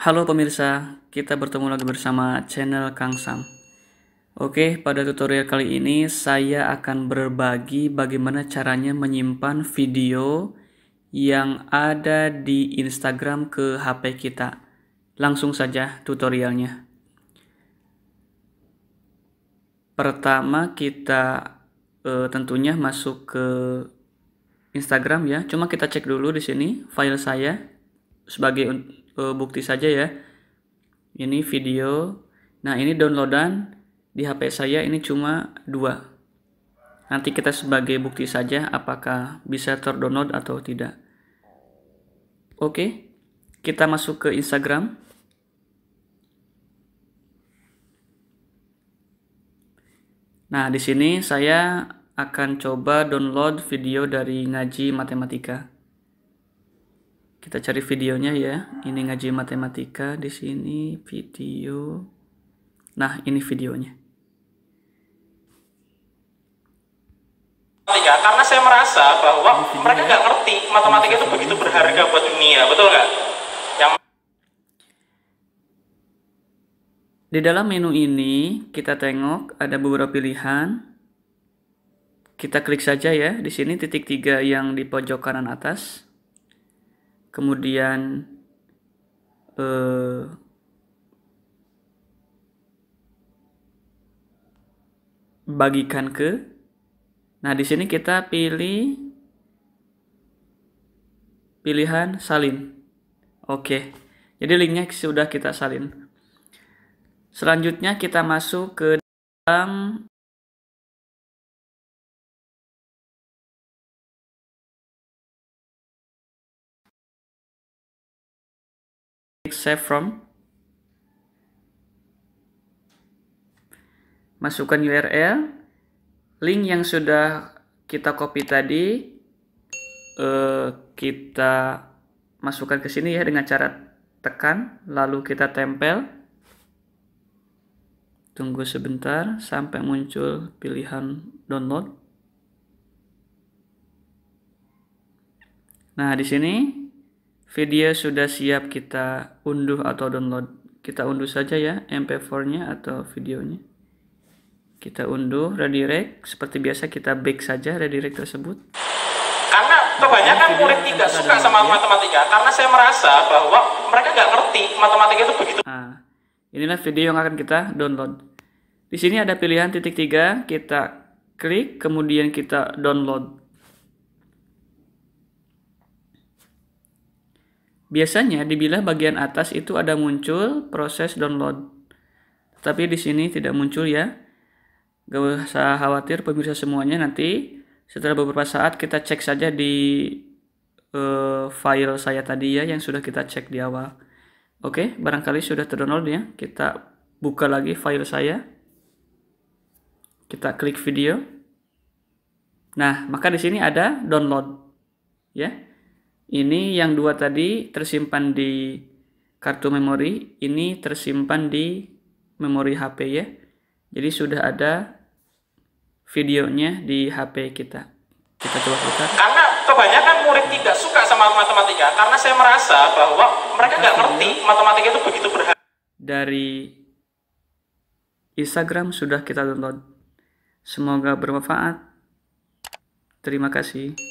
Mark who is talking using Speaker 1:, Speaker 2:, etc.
Speaker 1: Halo pemirsa, kita bertemu lagi bersama channel Kang Sam. Oke, pada tutorial kali ini saya akan berbagi bagaimana caranya menyimpan video yang ada di Instagram ke HP kita. Langsung saja tutorialnya. Pertama kita e, tentunya masuk ke Instagram ya. Cuma kita cek dulu di sini file saya sebagai uh, bukti saja ya. Ini video. Nah, ini downloadan di HP saya ini cuma dua. Nanti kita sebagai bukti saja apakah bisa terdownload atau tidak. Oke, kita masuk ke Instagram. Nah, di sini saya akan coba download video dari ngaji matematika kita cari videonya ya ini ngaji matematika di sini video nah ini videonya
Speaker 2: karena saya merasa bahwa mereka nggak ngerti matematika itu begitu berharga buat dunia betul nggak
Speaker 1: di dalam menu ini kita tengok ada beberapa pilihan kita klik saja ya di sini titik tiga yang di pojok kanan atas kemudian eh, bagikan ke. Nah, di sini kita pilih pilihan salin. Oke. Jadi linknya sudah kita salin. Selanjutnya kita masuk ke dalam save from masukkan URL link yang sudah kita copy tadi uh, kita masukkan ke sini ya dengan cara tekan lalu kita tempel tunggu sebentar sampai muncul pilihan download nah di sini video sudah siap kita unduh atau download kita unduh saja ya mp4 nya atau videonya kita unduh redirect seperti biasa kita back saja redirect tersebut
Speaker 2: karena kebanyakan murid tidak suka sama ya. matematika karena saya merasa bahwa mereka nggak ngerti
Speaker 1: matematika itu begitu nah, inilah video yang akan kita download di sini ada pilihan titik tiga kita klik kemudian kita download Biasanya di bilah bagian atas itu ada muncul proses download. Tapi di sini tidak muncul ya. Gak usah khawatir pemirsa semuanya nanti setelah beberapa saat kita cek saja di uh, file saya tadi ya yang sudah kita cek di awal. Oke, barangkali sudah terdownload ya. Kita buka lagi file saya. Kita klik video. Nah, maka di sini ada download. Ya. Ini yang dua tadi tersimpan di kartu memori, ini tersimpan di memori HP ya. Jadi sudah ada videonya di HP kita. Kita coba buka. Karena
Speaker 2: kebanyakan murid tidak suka sama matematika karena saya merasa bahwa mereka nggak ngerti
Speaker 1: matematika itu begitu berharga. Dari Instagram sudah kita download. Semoga bermanfaat. Terima kasih.